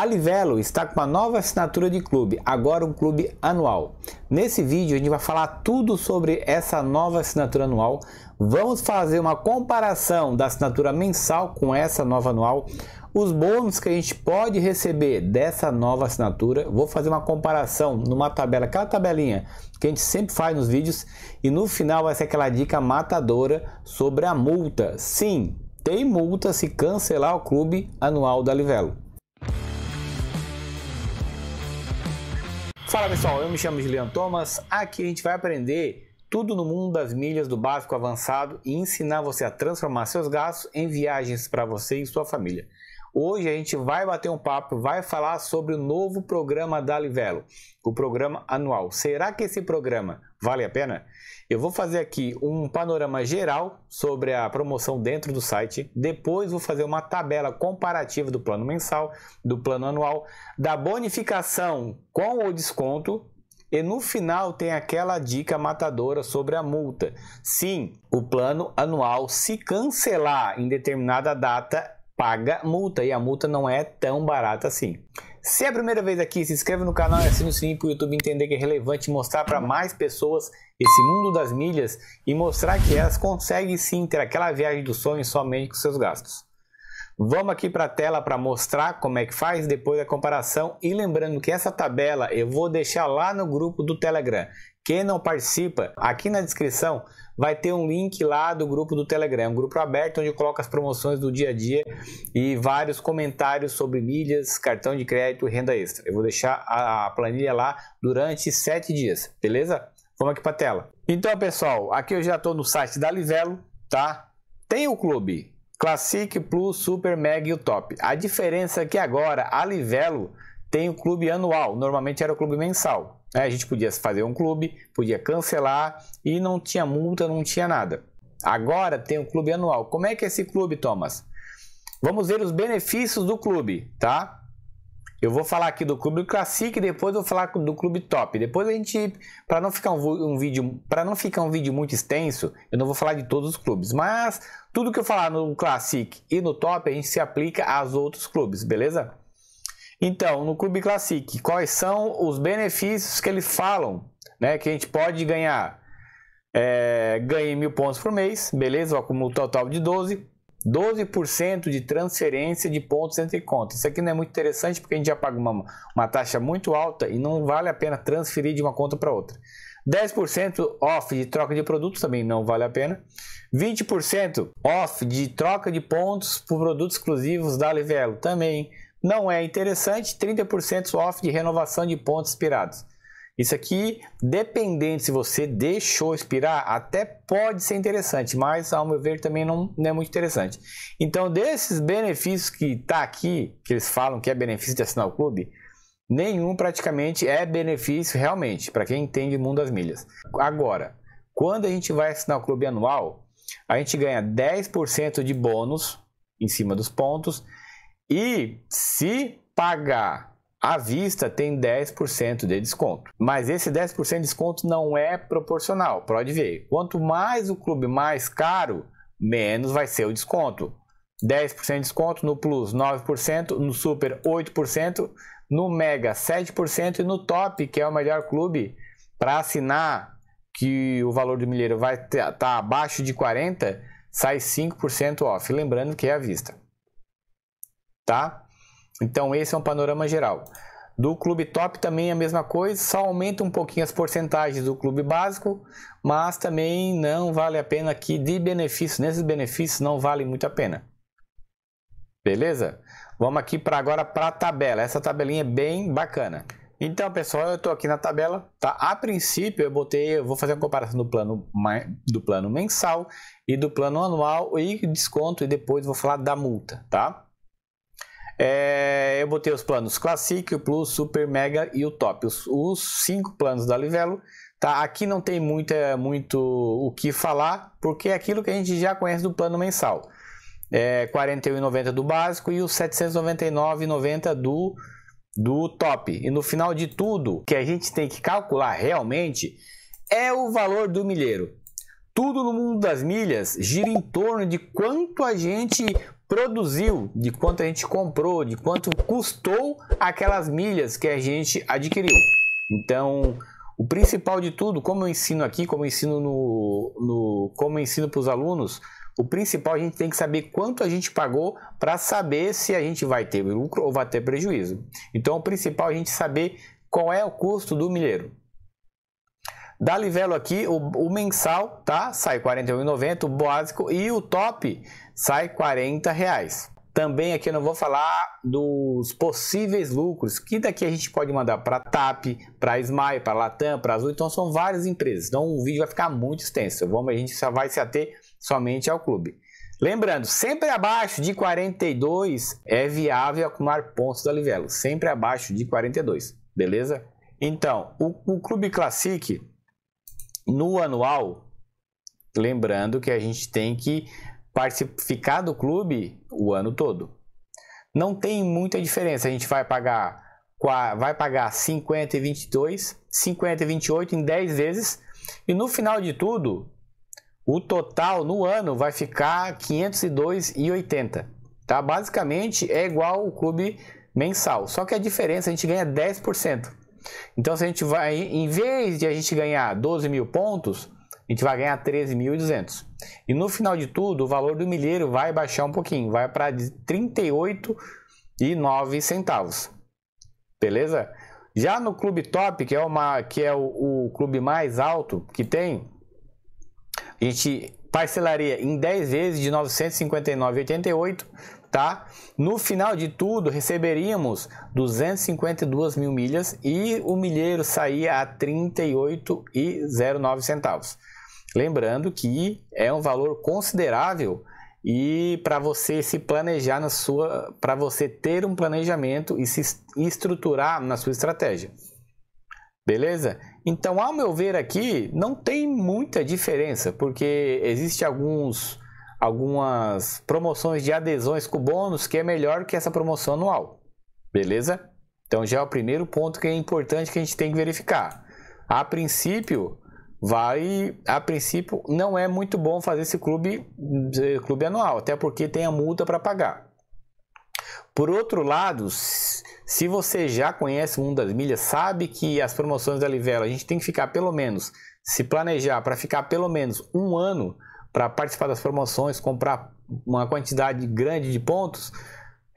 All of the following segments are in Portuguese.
A Livelo está com uma nova assinatura de clube, agora um clube anual. Nesse vídeo a gente vai falar tudo sobre essa nova assinatura anual. Vamos fazer uma comparação da assinatura mensal com essa nova anual. Os bônus que a gente pode receber dessa nova assinatura. Vou fazer uma comparação numa tabela, aquela tabelinha que a gente sempre faz nos vídeos. E no final vai ser aquela dica matadora sobre a multa. Sim, tem multa se cancelar o clube anual da Livelo. Fala pessoal, eu me chamo Juliano Thomas. Aqui a gente vai aprender tudo no mundo das milhas do básico avançado e ensinar você a transformar seus gastos em viagens para você e sua família. Hoje a gente vai bater um papo, vai falar sobre o novo programa da Livelo, o programa anual. Será que esse programa Vale a pena? Eu vou fazer aqui um panorama geral sobre a promoção dentro do site. Depois vou fazer uma tabela comparativa do plano mensal, do plano anual, da bonificação com o desconto e no final tem aquela dica matadora sobre a multa. Sim, o plano anual, se cancelar em determinada data, paga multa e a multa não é tão barata assim. Se é a primeira vez aqui, se inscreva no canal e assine o sininho para o YouTube entender que é relevante mostrar para mais pessoas esse mundo das milhas e mostrar que elas conseguem sim ter aquela viagem do sonho somente com seus gastos. Vamos aqui para a tela para mostrar como é que faz depois da comparação e lembrando que essa tabela eu vou deixar lá no grupo do Telegram. Quem não participa, aqui na descrição vai ter um link lá do grupo do Telegram, um grupo aberto onde coloca as promoções do dia a dia e vários comentários sobre milhas, cartão de crédito, renda extra. Eu vou deixar a planilha lá durante sete dias, beleza? Vamos aqui para a tela. Então, pessoal, aqui eu já estou no site da Livelo, tá? Tem o clube Classic Plus, Super Mega e o Top. A diferença é que agora a Livelo tem o clube anual, normalmente era o clube mensal. É, a gente podia fazer um clube, podia cancelar e não tinha multa, não tinha nada. Agora tem um clube anual. Como é que é esse clube, Thomas? Vamos ver os benefícios do clube, tá? Eu vou falar aqui do clube Classic, depois eu vou falar do clube Top. Depois a gente, para não ficar um, um vídeo, para não ficar um vídeo muito extenso, eu não vou falar de todos os clubes, mas tudo que eu falar no Classic e no Top a gente se aplica aos outros clubes, beleza? Então, no Clube Classic, quais são os benefícios que eles falam, né? Que a gente pode ganhar? É, ganhei mil pontos por mês, beleza? O total de 12. 12% de transferência de pontos entre contas. Isso aqui não é muito interessante porque a gente já paga uma, uma taxa muito alta e não vale a pena transferir de uma conta para outra. 10% off de troca de produtos também não vale a pena. 20% off de troca de pontos por produtos exclusivos da Livelo também não é interessante, 30% off de renovação de pontos expirados. Isso aqui, dependendo se você deixou expirar, até pode ser interessante, mas ao meu ver também não, não é muito interessante. Então, desses benefícios que está aqui, que eles falam que é benefício de assinar o clube, nenhum praticamente é benefício realmente, para quem entende o mundo das milhas. Agora, quando a gente vai assinar o clube anual, a gente ganha 10% de bônus em cima dos pontos e se pagar à vista tem 10% de desconto. Mas esse 10% de desconto não é proporcional, pode ver. Quanto mais o clube mais caro, menos vai ser o desconto. 10% de desconto no Plus 9%, no Super 8%, no Mega 7% e no Top, que é o melhor clube para assinar, que o valor do milheiro vai estar tá, tá abaixo de 40, sai 5% off, lembrando que é à vista tá? Então esse é um panorama geral. Do clube top também é a mesma coisa, só aumenta um pouquinho as porcentagens do clube básico, mas também não vale a pena aqui de benefício, nesses benefícios não vale muito a pena. Beleza? Vamos aqui para agora para a tabela. Essa tabelinha é bem bacana. Então, pessoal, eu estou aqui na tabela, tá? A princípio, eu botei, eu vou fazer uma comparação do plano, do plano mensal e do plano anual e desconto e depois vou falar da multa, tá? É, eu botei os planos Classic, o Plus, Super, Mega e o Top. Os, os cinco planos da Livelo. Tá? Aqui não tem muita, é, muito o que falar, porque é aquilo que a gente já conhece do plano mensal. É, R$ 41,90 do básico e o R$ 799,90 do, do top. E no final de tudo, que a gente tem que calcular realmente é o valor do milheiro. Tudo no mundo das milhas gira em torno de quanto a gente produziu, de quanto a gente comprou, de quanto custou aquelas milhas que a gente adquiriu. Então, o principal de tudo, como eu ensino aqui, como eu ensino no, no como ensino para os alunos, o principal a gente tem que saber quanto a gente pagou para saber se a gente vai ter lucro ou vai ter prejuízo. Então, o principal é a gente saber qual é o custo do milheiro. Da Livelo aqui, o, o mensal, tá? Sai R$ 41,90, o básico e o top sai R$ Reais. Também aqui eu não vou falar dos possíveis lucros, que daqui a gente pode mandar para TAP, para Smile, para Latam, para Azul, então são várias empresas. Então o vídeo vai ficar muito extenso. Vamos, a gente só vai se ater somente ao clube. Lembrando, sempre abaixo de 42 é viável acumular pontos da Livelo, sempre abaixo de 42, beleza? Então, o, o Clube Classic no anual, lembrando que a gente tem que participar do clube o ano todo. Não tem muita diferença, a gente vai pagar vai pagar 50 e 22, 50 e 28 em 10 vezes e no final de tudo, o total no ano vai ficar 502,80. Tá? Basicamente é igual o clube mensal, só que a diferença a gente ganha 10%. Então, se a gente vai, em vez de a gente ganhar 12 mil pontos, a gente vai ganhar 13.200. E no final de tudo, o valor do milheiro vai baixar um pouquinho, vai para 38,9 centavos. Beleza? Já no clube top, que é, uma, que é o, o clube mais alto que tem, a gente parcelaria em 10 vezes de 959,88, tá? No final de tudo, receberíamos 252 mil milhas e o milheiro saía a 38,09 centavos. Lembrando que é um valor considerável e para você se planejar na sua, para você ter um planejamento e se estruturar na sua estratégia. Beleza? Então, ao meu ver aqui, não tem muita diferença, porque existe alguns algumas promoções de adesões com bônus que é melhor que essa promoção anual. Beleza? Então já é o primeiro ponto que é importante que a gente tem que verificar. A princípio, vai, a princípio não é muito bom fazer esse clube eh, clube anual, até porque tem a multa para pagar. Por outro lado, se você já conhece o mundo das milhas, sabe que as promoções da Livelo, a gente tem que ficar pelo menos, se planejar para ficar pelo menos um ano para participar das promoções, comprar uma quantidade grande de pontos,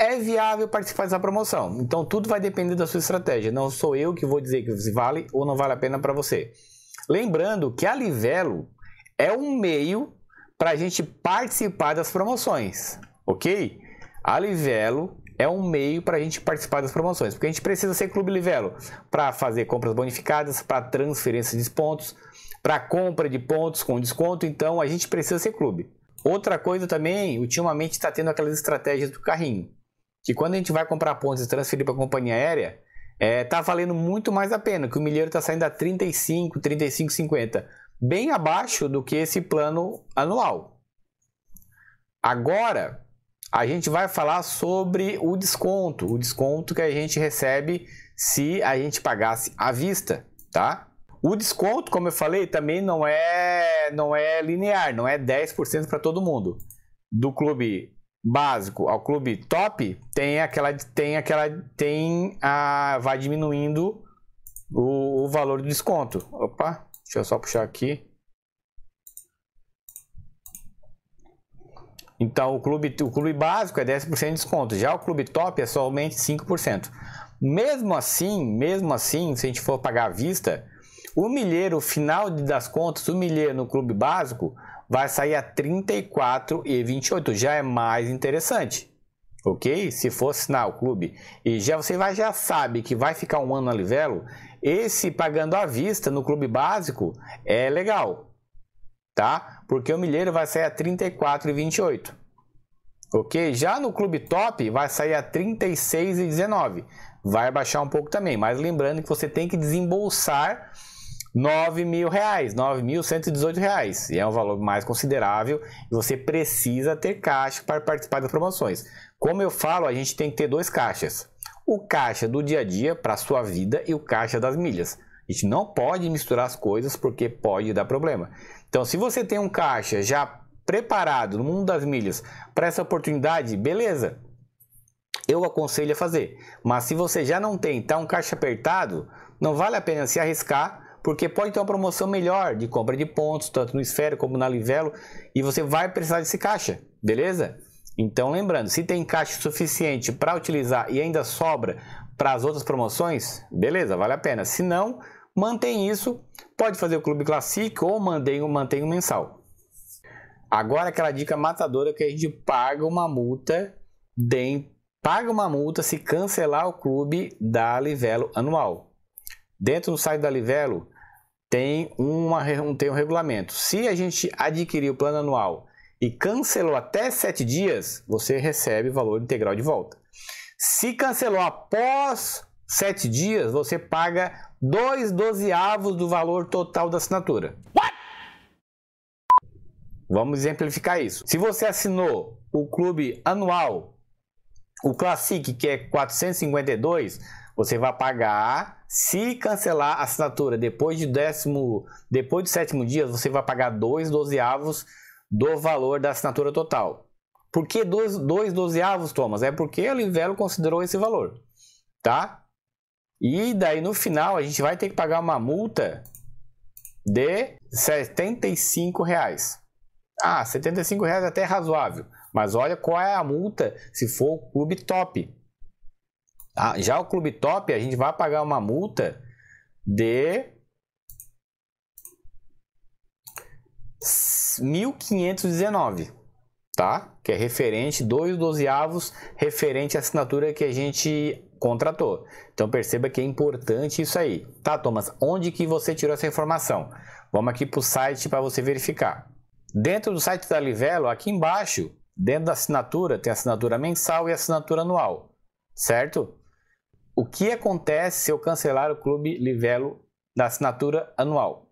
é viável participar dessa promoção. Então tudo vai depender da sua estratégia. Não sou eu que vou dizer que vale ou não vale a pena para você. Lembrando que a Livelo é um meio para a gente participar das promoções, ok? A Livelo é um meio para a gente participar das promoções, porque a gente precisa ser Clube Livelo para fazer compras bonificadas, para transferência de pontos, para compra de pontos com desconto, então a gente precisa ser clube. Outra coisa também, ultimamente está tendo aquelas estratégias do carrinho, que quando a gente vai comprar pontos e transferir para a companhia aérea, é, tá valendo muito mais a pena, que o milheiro está saindo a 35, 35, 50, bem abaixo do que esse plano anual. Agora, a gente vai falar sobre o desconto, o desconto que a gente recebe se a gente pagasse à vista, tá? O desconto, como eu falei, também não é não é linear, não é 10% para todo mundo. Do clube básico ao clube top, tem aquela tem aquela tem a vai diminuindo o, o valor do desconto. Opa, deixa eu só puxar aqui. Então o clube, o clube básico é 10% de desconto, já o clube top é somente 5%. Mesmo assim, mesmo assim, se a gente for pagar à vista, o milheiro final das contas, o milheiro no clube básico vai sair a 34 e 28, já é mais interessante. OK? Se for assinar o clube e já você vai já sabe que vai ficar um ano a livelo, esse pagando à vista no clube básico é legal tá? Porque o milheiro vai sair a 34,28. Ok? Já no clube top vai sair a 36,19. Vai baixar um pouco também, mas lembrando que você tem que desembolsar R$ 9.000, R$ 9.118, e é um valor mais considerável, e você precisa ter caixa para participar das promoções. Como eu falo, a gente tem que ter dois caixas. O caixa do dia a dia para a sua vida e o caixa das milhas. A gente não pode misturar as coisas porque pode dar problema. Então, se você tem um caixa já preparado no mundo das milhas para essa oportunidade, beleza. Eu aconselho a fazer. Mas se você já não tem, está um caixa apertado, não vale a pena se arriscar, porque pode ter uma promoção melhor de compra de pontos, tanto no esfero como na Livelo, e você vai precisar desse caixa, beleza? Então, lembrando, se tem caixa suficiente para utilizar e ainda sobra para as outras promoções, beleza, vale a pena. Se não, Mantém isso, pode fazer o Clube Classic ou mantém, mantém o mensal. Agora aquela dica matadora que a gente paga uma multa, de, paga uma multa se cancelar o clube da Livelo anual. Dentro do site da Livelo tem, uma, tem um regulamento. Se a gente adquirir o plano anual e cancelou até 7 dias, você recebe o valor integral de volta. Se cancelou após sete dias, você paga dois dozeavos do valor total da assinatura. What? Vamos exemplificar isso. Se você assinou o clube anual, o Classic, que é 452, você vai pagar, se cancelar a assinatura depois de décimo, depois de sétimo dia, você vai pagar dois dozeavos do valor da assinatura total. Por que dois, dois dozeavos, Thomas? É porque a Livelo considerou esse valor, tá? E daí no final a gente vai ter que pagar uma multa de 75 reais. Ah, 75 reais é até razoável. Mas olha qual é a multa se for o clube top. Ah, já o clube top, a gente vai pagar uma multa de 1519, tá? Que é referente, dois dozeavos, referente à assinatura que a gente contratou. Então perceba que é importante isso aí. Tá, Thomas, onde que você tirou essa informação? Vamos aqui para o site para você verificar. Dentro do site da Livelo, aqui embaixo, dentro da assinatura, tem assinatura mensal e assinatura anual, certo? O que acontece se eu cancelar o Clube Livelo da assinatura anual?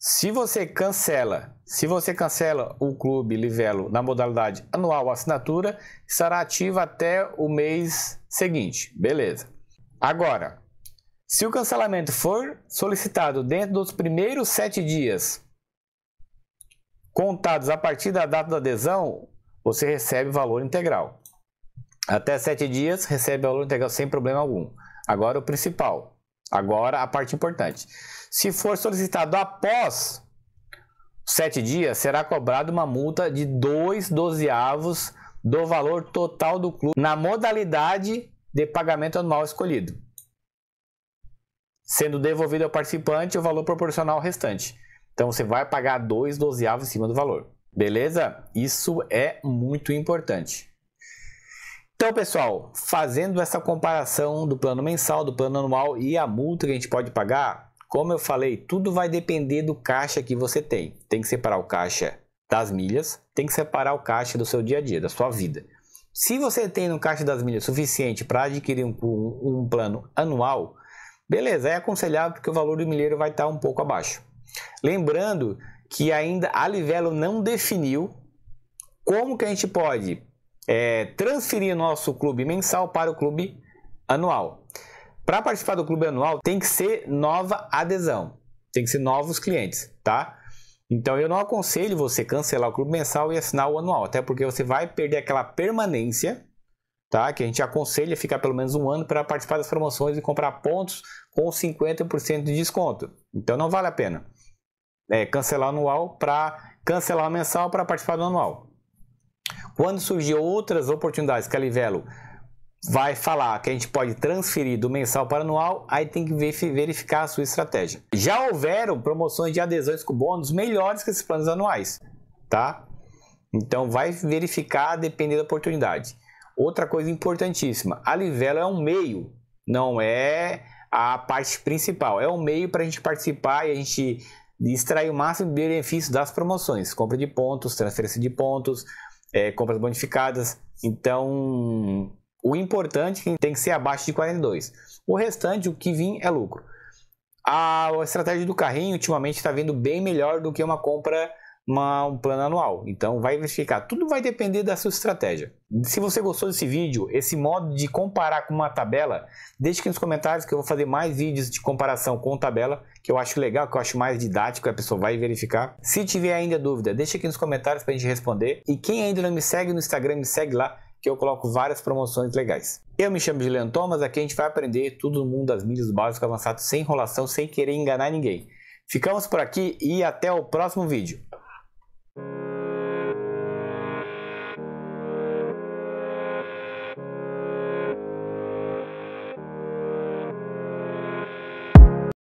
Se você cancela, se você cancela o Clube Livelo na modalidade anual assinatura, estará ativa até o mês Seguinte, beleza. Agora, se o cancelamento for solicitado dentro dos primeiros sete dias contados a partir da data da adesão, você recebe o valor integral. Até sete dias, recebe o valor integral sem problema algum. Agora, o principal. Agora, a parte importante. Se for solicitado após sete dias, será cobrada uma multa de dois dozeavos do valor total do clube na modalidade de pagamento anual escolhido, sendo devolvido ao participante o valor proporcional ao restante. Então você vai pagar dois dozeavos em cima do valor. Beleza? Isso é muito importante. Então, pessoal, fazendo essa comparação do plano mensal, do plano anual e a multa que a gente pode pagar, como eu falei, tudo vai depender do caixa que você tem. Tem que separar o caixa das milhas, tem que separar o caixa do seu dia a dia, da sua vida. Se você tem no caixa das milhas suficiente para adquirir um, um, um, plano anual, beleza, é aconselhável porque o valor do milheiro vai estar tá um pouco abaixo. Lembrando que ainda a Livelo não definiu como que a gente pode é, transferir nosso clube mensal para o clube anual. Para participar do clube anual tem que ser nova adesão, tem que ser novos clientes, tá? Então eu não aconselho você cancelar o clube mensal e assinar o anual, até porque você vai perder aquela permanência, tá? Que a gente aconselha ficar pelo menos um ano para participar das promoções e comprar pontos com 50% de desconto. Então não vale a pena é, cancelar o anual para cancelar o mensal para participar do anual. Quando surgir outras oportunidades que a Livelo vai falar que a gente pode transferir do mensal para anual, aí tem que verificar a sua estratégia. Já houveram promoções de adesões com bônus melhores que esses planos anuais, tá? Então vai verificar dependendo da oportunidade. Outra coisa importantíssima, a livelo é um meio, não é a parte principal, é um meio para a gente participar e a gente extrair o máximo de benefício das promoções, compra de pontos, transferência de pontos, é, compras bonificadas. Então, o importante é tem que ser abaixo de 42. O restante, o que vim é lucro. A estratégia do carrinho ultimamente está vindo bem melhor do que uma compra, uma, um plano anual. Então vai verificar. Tudo vai depender da sua estratégia. Se você gostou desse vídeo, esse modo de comparar com uma tabela, deixe aqui nos comentários que eu vou fazer mais vídeos de comparação com tabela, que eu acho legal, que eu acho mais didático, a pessoa vai verificar. Se tiver ainda dúvida, deixe aqui nos comentários para a gente responder. E quem ainda não me segue no Instagram, me segue lá que eu coloco várias promoções legais. Eu me chamo Julian Thomas, aqui a gente vai aprender tudo no mundo das mídias básicas avançado sem enrolação, sem querer enganar ninguém. Ficamos por aqui e até o próximo vídeo.